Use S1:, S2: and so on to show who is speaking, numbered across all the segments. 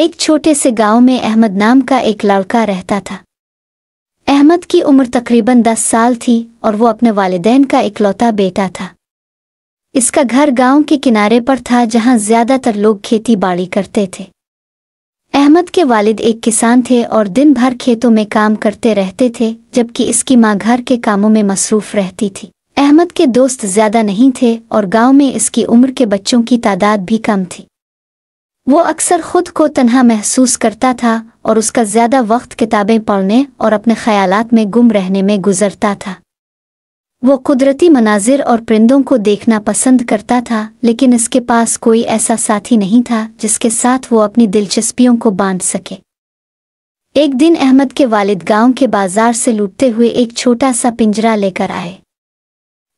S1: एक छोटे से गांव में अहमद नाम का एक लड़का रहता था अहमद की उम्र तकरीबन दस साल थी और वो अपने वालदेन का इकलौता बेटा था इसका घर गांव के किनारे पर था जहां ज्यादातर लोग खेती बाड़ी करते थे अहमद के वालिद एक किसान थे और दिन भर खेतों में काम करते रहते थे जबकि इसकी माँ घर के कामों में मसरूफ रहती थी अहमद के दोस्त ज्यादा नहीं थे और गांव में इसकी उम्र के बच्चों की तादाद भी कम थी वो अक्सर खुद को तनहा महसूस करता था और उसका ज्यादा वक्त किताबें पढ़ने और अपने ख्यालात में गुम रहने में गुजरता था वो कुदरती मनाजिर और परिंदों को देखना पसंद करता था लेकिन इसके पास कोई ऐसा साथी नहीं था जिसके साथ वो अपनी दिलचस्पियों को बांध सके एक दिन अहमद के वालिद गांव के बाजार से लूटते हुए एक छोटा सा पिंजरा लेकर आए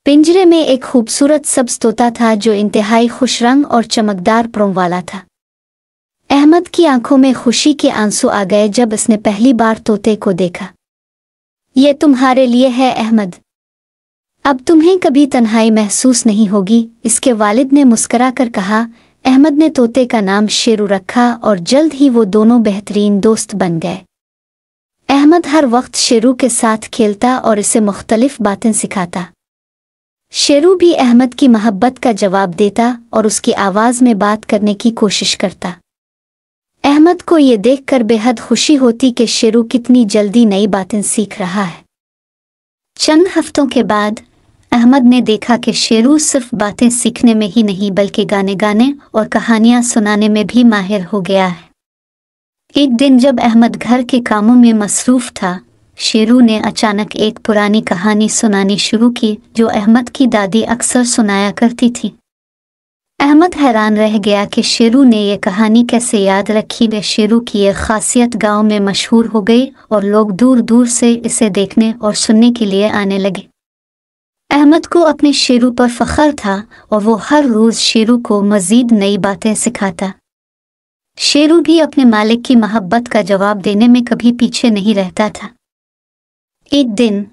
S1: पिंजरे में एक खूबसूरत सब्ज तोता था जो इंतहाई खुशरंग और चमकदार प्रों वाला था अहमद की आंखों में खुशी के आंसू आ गए जब उसने पहली बार तोते को देखा ये तुम्हारे लिए है अहमद अब तुम्हें कभी तन्हाई महसूस नहीं होगी इसके वालिद ने मुस्करा कर कहा अहमद ने तोते का नाम शेरू रखा और जल्द ही वो दोनों बेहतरीन दोस्त बन गए अहमद हर वक्त शेरू के साथ खेलता और इसे मुख्तलिफ बातें सिखाता शेरू भी अहमद की मोहब्बत का जवाब देता और उसकी आवाज़ में बात करने की कोशिश करता अहमद को ये देखकर बेहद खुशी होती कि शेरू कितनी जल्दी नई बातें सीख रहा है चंद हफ्तों के बाद अहमद ने देखा कि शेरू सिर्फ बातें सीखने में ही नहीं बल्कि गाने गाने और कहानियां सुनाने में भी माहिर हो गया है एक दिन जब अहमद घर के कामों में मसरूफ था शेरू ने अचानक एक पुरानी कहानी सुनानी शुरू की जो अहमद की दादी अक्सर सुनाया करती थी अहमद हैरान रह गया कि शेरू ने यह कहानी कैसे याद रखी वे शेरू की यह खासियत गांव में मशहूर हो गई और लोग दूर दूर से इसे देखने और सुनने के लिए आने लगे अहमद को अपने शेरू पर फख्र था और वो हर रोज़ शेरू को मज़ीद नई बातें सिखाता शेरू भी अपने मालिक की मोहब्बत का जवाब देने में कभी पीछे नहीं रहता था एक दिन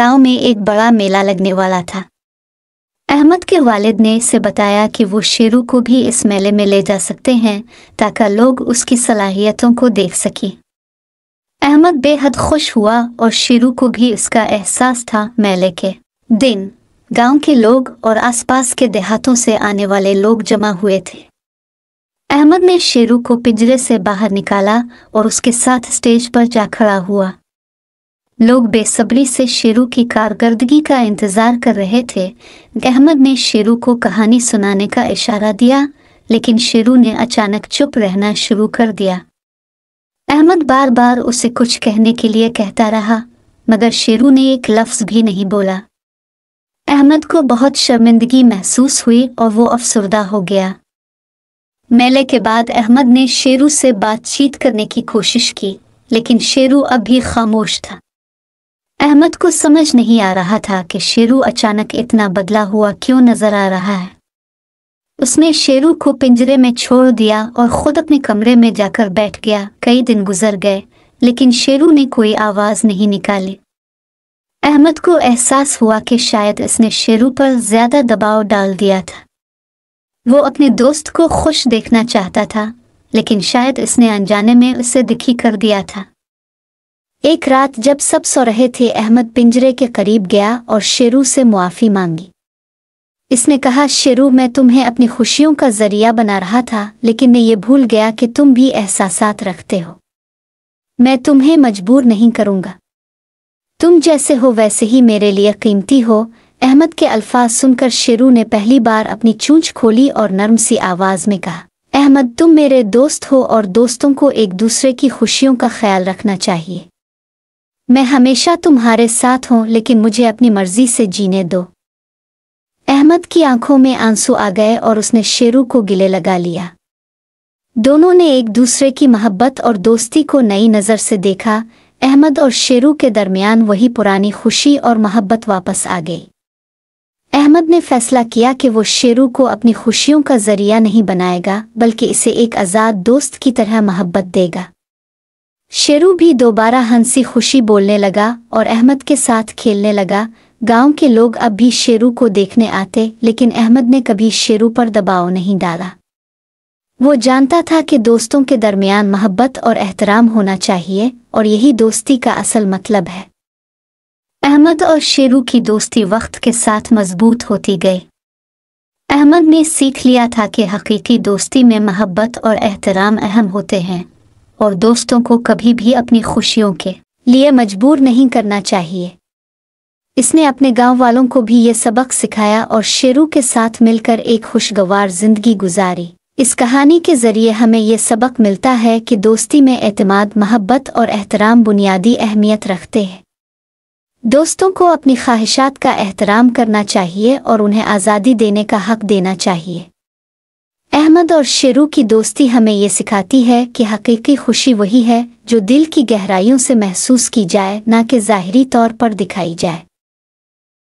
S1: गांव में एक बड़ा मेला लगने वाला था अहमद के वालिद ने इसे बताया कि वो शेरू को भी इस मेले में ले जा सकते हैं ताकि लोग उसकी सलाहियतों को देख सकें अहमद बेहद खुश हुआ और शेरू को भी इसका एहसास था मेले के दिन गांव के लोग और आसपास के देहातों से आने वाले लोग जमा हुए थे अहमद ने शेरू को पिंजरे से बाहर निकाला और उसके साथ स्टेज पर जा खड़ा हुआ लोग बेसब्री से शेरू की कारकर्दगी का इंतजार कर रहे थे अहमद ने शेरू को कहानी सुनाने का इशारा दिया लेकिन शेरू ने अचानक चुप रहना शुरू कर दिया अहमद बार बार उसे कुछ कहने के लिए कहता रहा मगर शेरू ने एक लफ्ज भी नहीं बोला अहमद को बहुत शर्मिंदगी महसूस हुई और वो अफसरदा हो गया मेले के बाद अहमद ने शेरू से बातचीत करने की कोशिश की लेकिन शेरू अब भी खामोश था अहमद को समझ नहीं आ रहा था कि शेरू अचानक इतना बदला हुआ क्यों नजर आ रहा है उसने शेरू को पिंजरे में छोड़ दिया और खुद अपने कमरे में जाकर बैठ गया कई दिन गुजर गए लेकिन शेरू ने कोई आवाज नहीं निकाली अहमद को एहसास हुआ कि शायद इसने शेरू पर ज्यादा दबाव डाल दिया था वो अपने दोस्त को खुश देखना चाहता था लेकिन शायद इसने अनजाने में उसे दिखी कर दिया था एक रात जब सब सो रहे थे अहमद पिंजरे के करीब गया और शेरू से मुआफ़ी मांगी इसने कहा शेरू मैं तुम्हें अपनी खुशियों का जरिया बना रहा था लेकिन मैं ये भूल गया कि तुम भी एहसास रखते हो मैं तुम्हें मजबूर नहीं करूँगा तुम जैसे हो वैसे ही मेरे लिए कीमती हो अहमद के अल्फाज सुनकर शेरू ने पहली बार अपनी चूंच खोली और नर्म सी आवाज़ में कहा अहमद तुम मेरे दोस्त हो और दोस्तों को एक दूसरे की खुशियों का ख्याल रखना चाहिए मैं हमेशा तुम्हारे साथ हूं लेकिन मुझे अपनी मर्जी से जीने दो अहमद की आंखों में आंसू आ गए और उसने शेरू को गिले लगा लिया दोनों ने एक दूसरे की मोहब्बत और दोस्ती को नई नज़र से देखा अहमद और शेरू के दरमियान वही पुरानी खुशी और मोहब्बत वापस आ गई अहमद ने फैसला किया कि वो शेरू को अपनी खुशियों का जरिया नहीं बनाएगा बल्कि इसे एक आज़ाद दोस्त की तरह मोहब्बत देगा शेरू भी दोबारा हंसी खुशी बोलने लगा और अहमद के साथ खेलने लगा गांव के लोग अब भी शेरू को देखने आते लेकिन अहमद ने कभी शेरू पर दबाव नहीं डाला वो जानता था कि दोस्तों के दरमियान मोहब्बत और एहतराम होना चाहिए और यही दोस्ती का असल मतलब है अहमद और शेरू की दोस्ती वक्त के साथ मजबूत होती गई अहमद ने सीख लिया था कि हकीकी दोस्ती में मोहब्बत और एहतराम अहम होते हैं और दोस्तों को कभी भी अपनी खुशियों के लिए मजबूर नहीं करना चाहिए इसने अपने गांव वालों को भी ये सबक सिखाया और शेरू के साथ मिलकर एक खुशगवार जिंदगी गुजारी इस कहानी के जरिए हमें ये सबक मिलता है कि दोस्ती में एतमाद मोहब्बत और एहतराम बुनियादी अहमियत रखते हैं दोस्तों को अपनी ख्वाहिशात का एहतराम करना चाहिए और उन्हें आज़ादी देने का हक देना चाहिए अहमद और शेरू की दोस्ती हमें ये सिखाती है कि हकीकी खुशी वही है जो दिल की गहराइयों से महसूस की जाए ना कि ज़ाहरी तौर पर दिखाई जाए